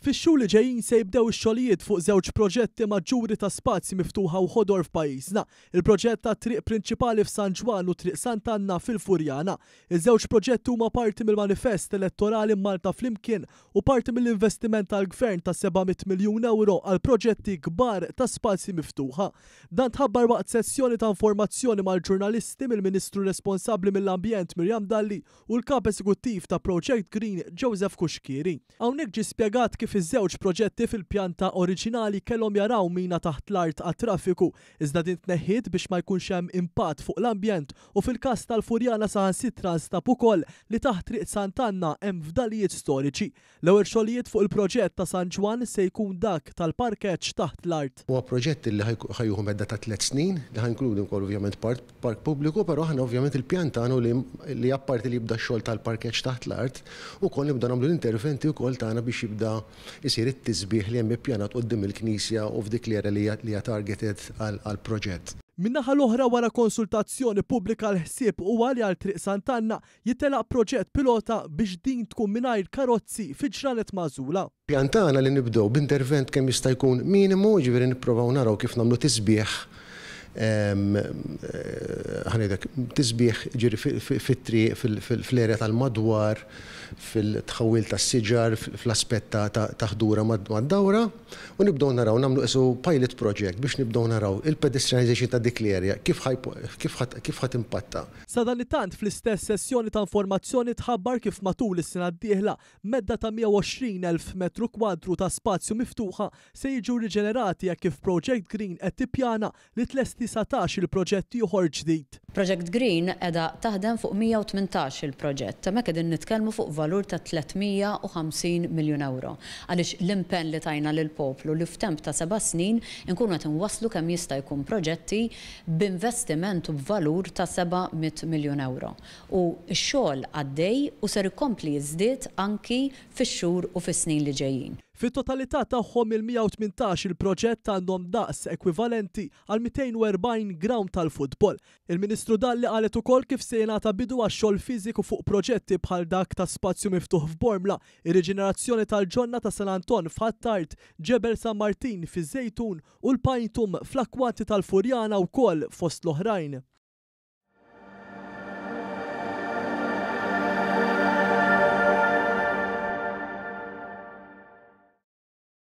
Fix-xhur li ġejjin se jibdew ix-xogħlijiet fuq żewġ proġetti maġġuri ta' spazi miftuħa u ħodor f'pajjiżna. Il-proġett ta' triq prinċipali f'San Ġwan u triq Sant'Anna fil-Furjana. Iż-żewġ proġetti huma parti mill-manifest elettorali Malta flimkien u parti mill-investiment tal-gvern ta' 700 miljun euro għal proġetti kbar ta' spazi miftuħa. Dan tħabbar waqt sessjoni ta' informazzjoni mal-ġurnalisti mill-Ministru responsabbli mill-Ambjent Mirjam Dalli u l-Kap Eżekuttiv ta' Project Green Joseph Kuxkiri. Hawnhekk ġi spjegat kif fiż-żewġ proġetti fil-pjanta oriġinali kellhom jaraw mina taħt l-art għat traffiku, iżda din tneħħiet biex ma jkunx hemm impatt fuq l-ambjent u fil-każ tal-Furjana saħan sitras stab ukoll li taħt triq Santanna hemm fdalijiet storiċi. L-ewwel xogħlijiet fuq il-proġett ta' San Ġwan se jkun dak tal-parkeġġ taħt l-art. Huwa proġett li ħajjuhom medda ta' tliet snin, li ħankludu wkoll ovvjament park pubbliku, però aħna ovvjament il-pjanta għandu li apparti li jibda x-xogħol tal-parkeġġ taħt l-art u koll nibda nagħmlu l-interventi wkoll tagħna biex jibda isir it tisbih li hemm ippjanat qudiem il-Knisja u f'dikjera li hija targeted għal proġett. Minnaħa l-oħra wara konsultazzjoni pubblika l-ħsieb u għali għal triq Santanna jitelaq proġett pilota biex din tkun mingħajr karozzi fiġranet mażula. Pjantana li nibdew b'intervent kemm jista' jkun minimu ġifieri nipprovaw naraw kif nagħmlu tisbieħ Eh, ħanidek tisbieħ ġiri fitri fil-erja tal-madwar, fil-tħawil tas siġar fl-aspetta ta' ħdura mad-dawra, u nibdow naraw, namlu esu pilot project biex nibdow naraw il-pedestrianization ta' dik l-erja, kif ħat impatta. tant fl-istess sessjoni ta' informazzjoni tħabbar kif matul is-sena d-dieħla medda ta' 120.000 metru kwadru ta' spazju miftuħa se jiġu riġenerati jekk kif Project Green qed tippjana li tlest 19 il-proġett juħor ġdid. Project Green edha taħdem fuq 118 il-proġett, ma kedin nitkelmu fuq valur ta' 350 miljon euro. Għalix l-impen li tajna l-poplu li f'temp ta' 7 snin inkunu għet nwaslu kem jista' jkun proġetti b'investiment u b'valur ta' 700 miljon euro. U x-xogħol għaddej u ser kompli jiżdied anki fix-xhur u fis-snin li ġejjin. Fit-totalità tagħhom il-118 il-proġett għandhom daqs ekwivalenti għal 240 gram tal-futbol. Il-Ministru Dalli qalet ukoll kif se jingħata bidu għax-xogħol fiżiku fuq proġetti bħal dak ta' spazju miftuħ f'Bormla, ir reġenerazzjoni tal-ġonna ta' San Anton f'Attart, Ġebel San Martin fiż żejtun u l-Pajntum fl-akwati tal-Furjana wkoll fost l-oħrajn.